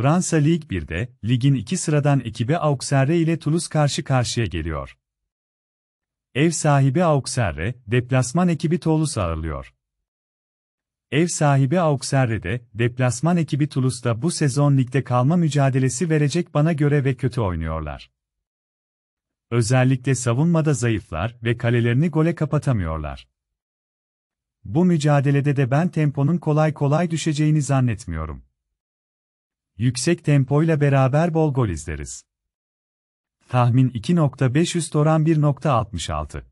Fransa Lig 1'de, ligin iki sıradan ekibi Auxerre ile Toulouse karşı karşıya geliyor. Ev sahibi Auxerre, deplasman ekibi Toulouse ağırlıyor. Ev sahibi Auxerre'de, deplasman ekibi Toulouse'da bu sezon ligde kalma mücadelesi verecek bana göre ve kötü oynuyorlar. Özellikle savunmada zayıflar ve kalelerini gole kapatamıyorlar. Bu mücadelede de ben temponun kolay kolay düşeceğini zannetmiyorum. Yüksek tempoyla beraber bol gol izleriz. Tahmin 2.5 üst oran 1.66